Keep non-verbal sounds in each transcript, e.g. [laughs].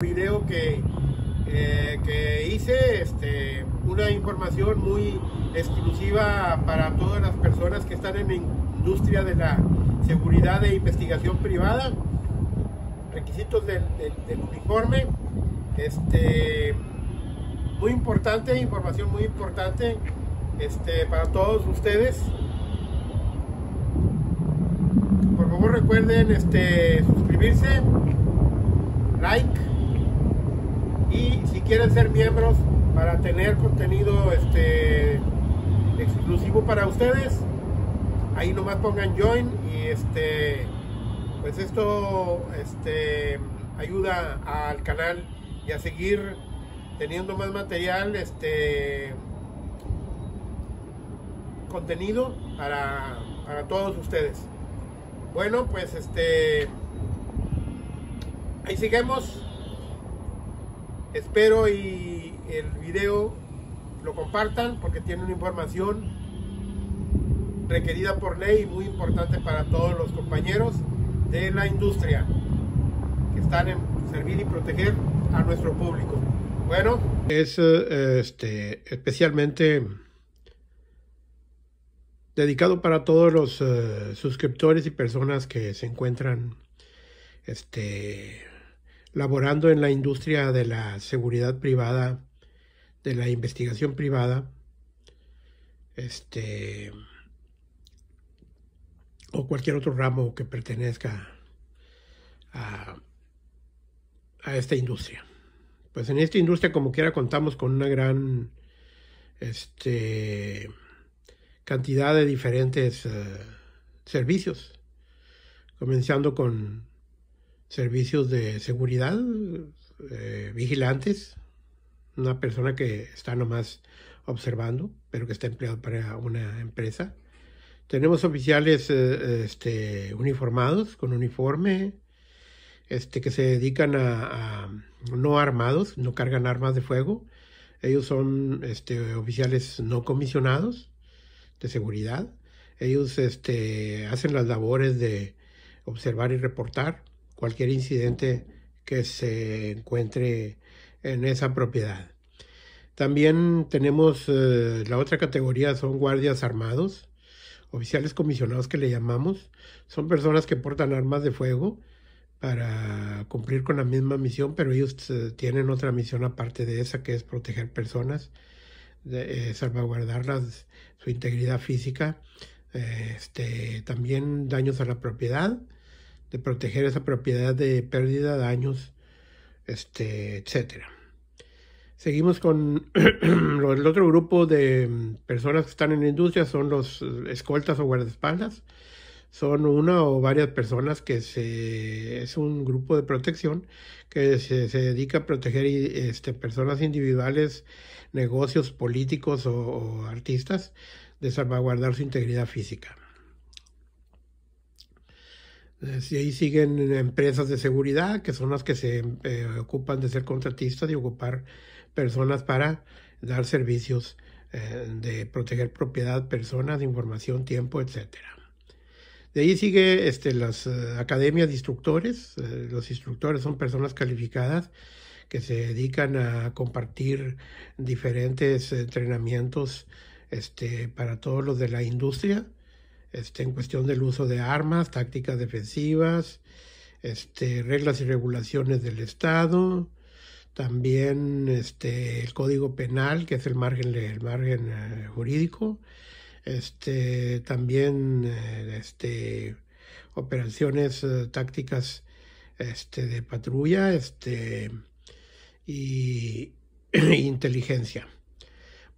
video que, eh, que hice, este, una información muy exclusiva para todas las personas que están en la industria de la seguridad e investigación privada, requisitos del, del uniforme, este, muy importante, información muy importante este, para todos ustedes. Por favor recuerden este, suscribirse, like si quieren ser miembros para tener contenido este, exclusivo para ustedes, ahí nomás pongan join y este, pues esto este, ayuda al canal y a seguir teniendo más material, este contenido para, para todos ustedes. Bueno, pues este ahí seguimos Espero y el video lo compartan porque tiene una información requerida por ley y muy importante para todos los compañeros de la industria que están en servir y proteger a nuestro público. Bueno, es eh, este, especialmente dedicado para todos los eh, suscriptores y personas que se encuentran este, laborando en la industria de la seguridad privada, de la investigación privada, este, o cualquier otro ramo que pertenezca a, a esta industria. Pues en esta industria, como quiera, contamos con una gran este, cantidad de diferentes eh, servicios, comenzando con servicios de seguridad, eh, vigilantes, una persona que está nomás observando, pero que está empleado para una empresa. Tenemos oficiales eh, este, uniformados, con uniforme, este, que se dedican a, no armados, no cargan armas de fuego. Ellos son este, oficiales no comisionados de seguridad. Ellos este, hacen las labores de observar y reportar cualquier incidente que se encuentre en esa propiedad. También tenemos eh, la otra categoría, son guardias armados, oficiales comisionados que le llamamos. Son personas que portan armas de fuego para cumplir con la misma misión, pero ellos eh, tienen otra misión aparte de esa, que es proteger personas, de, eh, salvaguardarlas, su integridad física, este, también daños a la propiedad de proteger esa propiedad de pérdida, daños, este, etcétera. Seguimos con [clears throat] el otro grupo de personas que están en la industria, son los escoltas o guardaespaldas. Son una o varias personas que se, es un grupo de protección que se, dedica a proteger este, personas individuales, negocios políticos o artistas de salvaguardar su integridad física. De eh, ahí siguen empresas de seguridad, que son las que se eh, ocupan de ser contratistas y ocupar personas para dar servicios eh, de proteger propiedad, personas, información, tiempo, etc. De ahí sigue este, las academias de instructores. los instructores son personas calificadas que se dedican a compartir diferentes entrenamientos este, para todos los de la industria este, en cuestión del uso de armas, tácticas defensivas, este, reglas y regulaciones del Estado, también este, el Código Penal, que es el margen, el margen eh, jurídico, este, también eh, operaciones eh, tácticas de patrulla este, y [clears throat] inteligencia.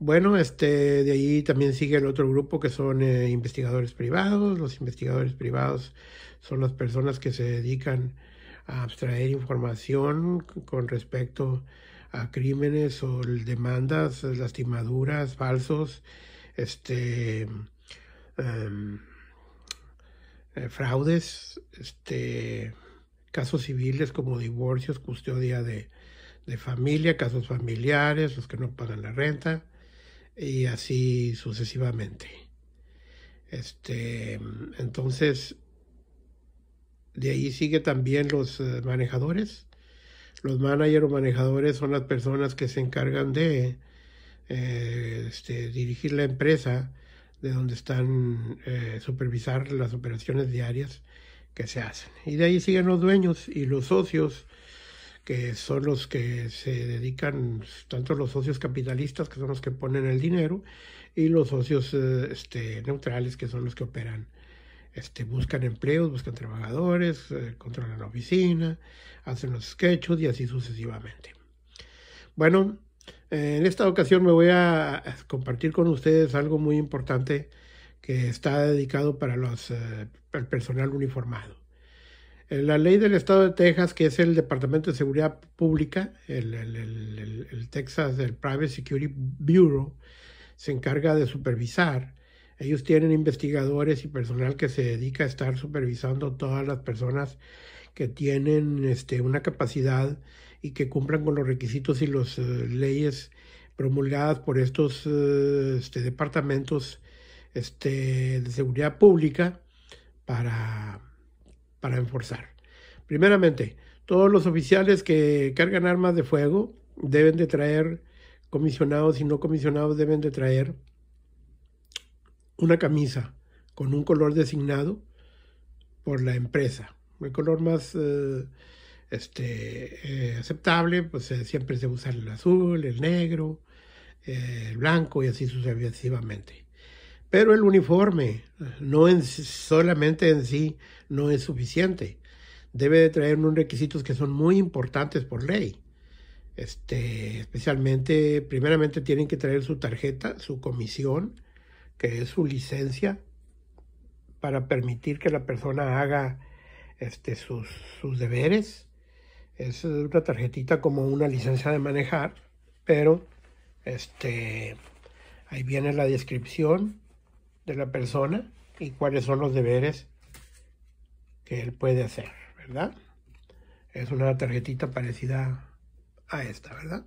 Bueno, este, de ahí también sigue el otro grupo que son eh, investigadores privados. Los investigadores privados son las personas que se dedican a abstraer información con respecto a crímenes o demandas, lastimaduras, falsos, este, em, eh, fraudes, este, casos civiles como divorcios, custodia de familia, casos familiares, los que no pagan la renta y así sucesivamente. Este, entonces, de ahí sigue también los eh, manejadores. Los managers o manejadores son las personas que se encargan de eh, este, dirigir la empresa, de donde están, eh, supervisar las operaciones diarias que se hacen. Y de ahí siguen los dueños y los socios que son los que se dedican, tanto los socios capitalistas, que son los que ponen el dinero, y los socios eh, este, neutrales, que son los que operan. Este, buscan empleos, buscan trabajadores, eh, controlan la oficina, hacen los sketches y así sucesivamente. Bueno, en esta ocasión me voy a compartir con ustedes algo muy importante que está dedicado para los, eh, el personal uniformado. Eh, la ley del estado de Texas, que es el Departamento de Seguridad Pública, el, Texas, el Private Security Bureau, se encarga de supervisar. Ellos tienen investigadores y personal que se dedica a estar supervisando todas las personas que tienen este, una capacidad y que cumplan con los requisitos y las eh, leyes promulgadas por estos eh, este, departamentos este, de seguridad pública para para enforzar. Primeramente, todos los oficiales que cargan armas de fuego deben de traer, comisionados y no comisionados deben de traer una camisa con un color designado por la empresa. El color más eh, este, eh, aceptable, pues eh, siempre se usa el azul, el negro, el blanco y así sucesivamente. Pero el uniforme no solamente en sí no es suficiente. Debe de traer unos requisitos que son muy importantes por ley. Este, especialmente, primeramente tienen que traer su tarjeta, su comisión, que es su licencia, para permitir que la persona haga este, sus, deberes. Es una tarjetita como una licencia de manejar, pero este, ahí viene la descripción, de la persona y cuáles son los deberes que él puede hacer, ¿verdad? Es una tarjetita parecida a esta, ¿verdad?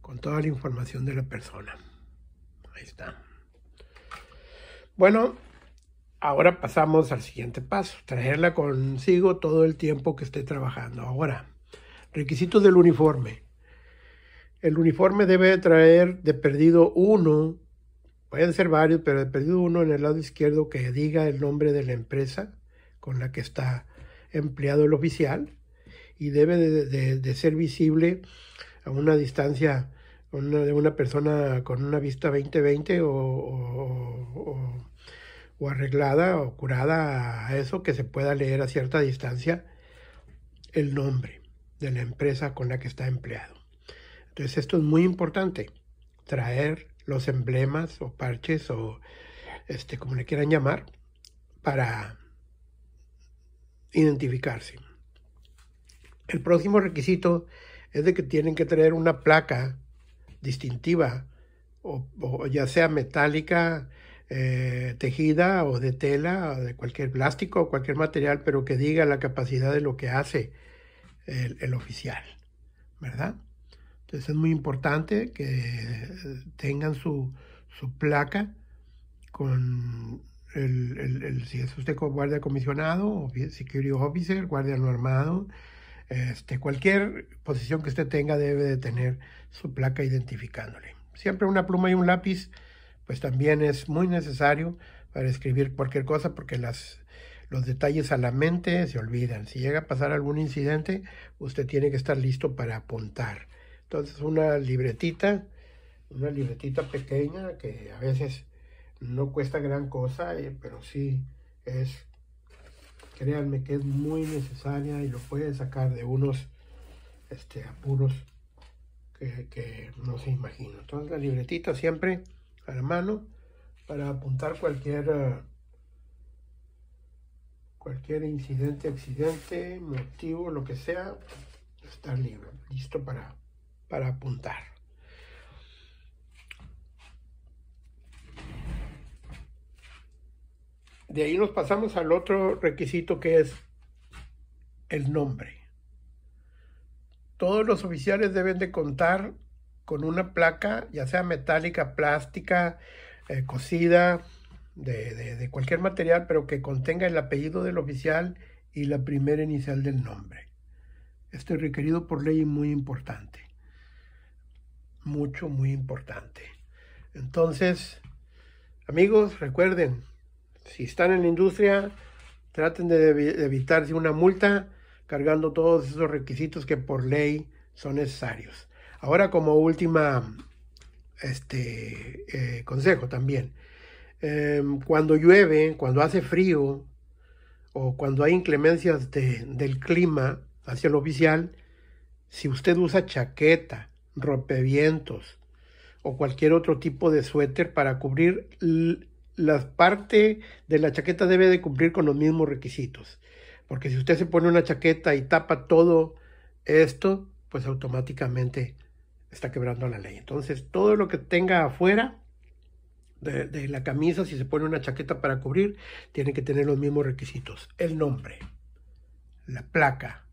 Con toda la información de la persona. Ahí está. Bueno, ahora pasamos al siguiente paso. Traerla consigo todo el tiempo que esté trabajando. Ahora, requisitos del uniforme. El uniforme debe traer de perdido uno, pueden ser varios, pero de perdido uno en el lado izquierdo que diga el nombre de la empresa con la que está empleado el oficial y debe de, ser visible a una distancia de una persona con una vista 20 o, o, arreglada o curada a eso que se pueda leer a cierta distancia el nombre de la empresa con la que está empleado. Entonces esto es muy importante, traer los emblemas o parches o este, como le quieran llamar, para identificarse. El próximo requisito es de que tienen que traer una placa distintiva, o, ya sea metálica, eh, tejida o de tela, o de cualquier plástico o cualquier material, pero que diga la capacidad de lo que hace el, el oficial, ¿verdad? Entonces es muy importante que eh, tengan su, placa con el, si es usted guardia comisionado, security officer, guardia no armado, este, cualquier posición que usted tenga debe de tener su placa identificándole. Siempre una pluma y un lápiz, pues también es muy necesario para escribir cualquier cosa porque los detalles a la mente se olvidan. Si llega a pasar algún incidente, usted tiene que estar listo para apuntar. Entonces una libretita, una libretita pequeña que a veces no cuesta gran cosa, eh, pero sí es, créanme que es muy necesaria y lo pueden sacar de unos este, apuros que, no se imagino. Entonces la libretita siempre a la mano para apuntar cualquier eh, cualquier incidente, accidente, motivo, lo que sea, está libre, listo para para apuntar. De ahí nos pasamos al otro requisito que es el nombre. Todos los oficiales deben de contar con una placa, ya sea metálica, plástica, eh, cocida, de, de, cualquier material, pero que contenga el apellido del oficial y la primera inicial del nombre. Esto es requerido por ley muy importante mucho, muy importante. Entonces, amigos, recuerden, si están en la industria, traten de evitarse una multa cargando todos esos requisitos que por ley son necesarios. Ahora como última este, eh, consejo también, em, cuando llueve, cuando hace frío o cuando hay inclemencias del clima hacia lo oficial, si usted usa chaqueta rompevientos o cualquier otro tipo de suéter para cubrir la parte de la chaqueta debe de cumplir con los mismos requisitos. Porque si usted se pone una chaqueta y tapa todo esto, pues automáticamente está quebrando la ley. Entonces, todo lo que tenga afuera de, de, la camisa, si se pone una chaqueta para cubrir, tiene que tener los mismos requisitos. El nombre, la placa,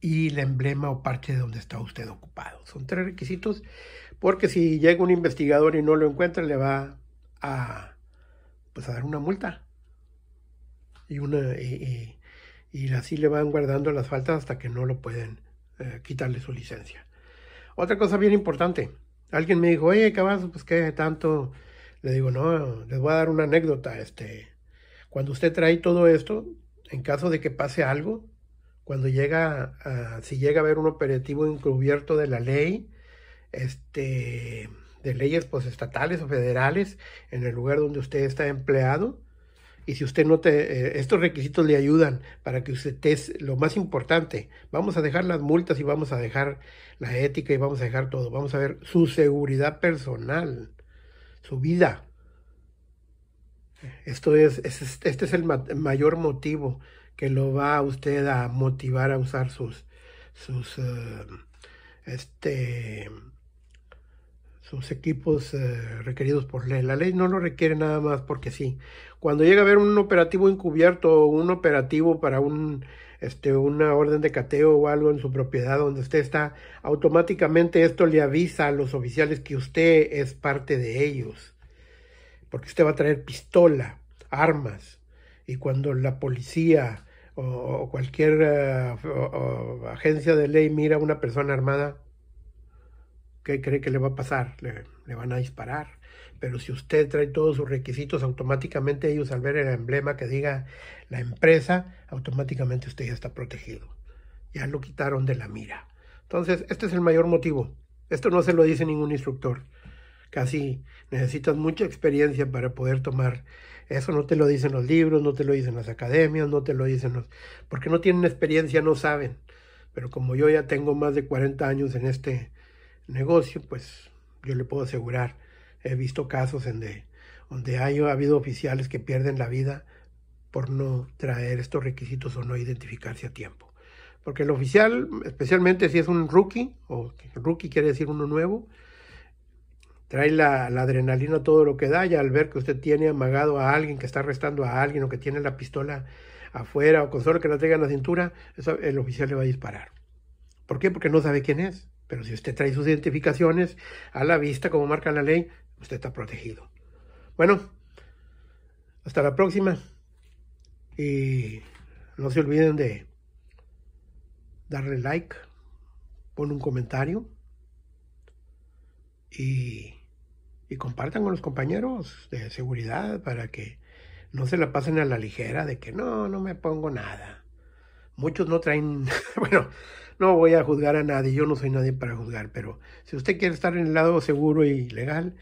y el emblema o parche de donde está usted ocupado. Son tres requisitos porque si llega un investigador y no lo encuentra, le va a, pues a dar una multa. Y, una, y, y, así le van guardando las faltas hasta que no lo pueden eh, quitarle su licencia. Otra cosa bien importante. Alguien me dijo, oye, cabazo, pues qué tanto. Le digo, no, les voy a dar una anécdota. Este, cuando usted trae todo esto, en caso de que pase algo, cuando llega, a, si llega a haber un operativo encubierto de la ley, este, de leyes pues estatales o federales en el lugar donde usted está empleado, y si usted no te, eh, estos requisitos le ayudan para que usted es lo más importante. Vamos a dejar las multas y vamos a dejar la ética y vamos a dejar todo. Vamos a ver su seguridad personal, su vida. Esto es, este es el mayor motivo que lo va a usted a motivar a usar sus, sus, eh, este, sus equipos eh, requeridos por ley. La ley no lo requiere nada más porque sí. Cuando llega a haber un operativo encubierto o un operativo para un, este, una orden de cateo o algo en su propiedad donde usted está, automáticamente esto le avisa a los oficiales que usted es parte de ellos. Porque usted va a traer pistola, armas. Y cuando la policía o, cualquier eh, agencia de ley mira a una persona armada, ¿qué cree que le va a pasar? le van a disparar. Pero si usted trae todos sus requisitos, automáticamente ellos al ver el emblema que diga la empresa, automáticamente usted ya está protegido. Ya lo quitaron de la mira. Entonces, este es el mayor motivo. Esto no se lo dice ningún instructor casi necesitas mucha experiencia para poder tomar eso no te lo dicen los libros, no te lo dicen las academias, no te lo dicen los... Porque no tienen experiencia, no saben. Pero como yo ya tengo más de 40 años en este negocio, pues yo le puedo asegurar, he visto casos en de, donde ha habido oficiales que pierden la vida por no traer estos requisitos o no identificarse a tiempo. Porque el oficial, especialmente si es un rookie, o rookie quiere decir uno nuevo, trae la, adrenalina todo lo que da y al ver que usted tiene amagado a alguien, que está arrestando a alguien o que tiene la pistola afuera o con solo que la tenga la cintura, el oficial le va a disparar. ¿Por qué? Porque no sabe quién es. Pero si usted trae sus identificaciones a la vista, como marca la ley, usted está protegido. Bueno, hasta la próxima. Y no se olviden de darle like, pon un comentario y y compartan con los compañeros de seguridad para que no se la pasen a la ligera de que no, no me pongo nada. Muchos no traen, [laughs] bueno, no voy a juzgar a nadie, yo no soy nadie para juzgar, pero si usted quiere estar en el lado seguro y legal,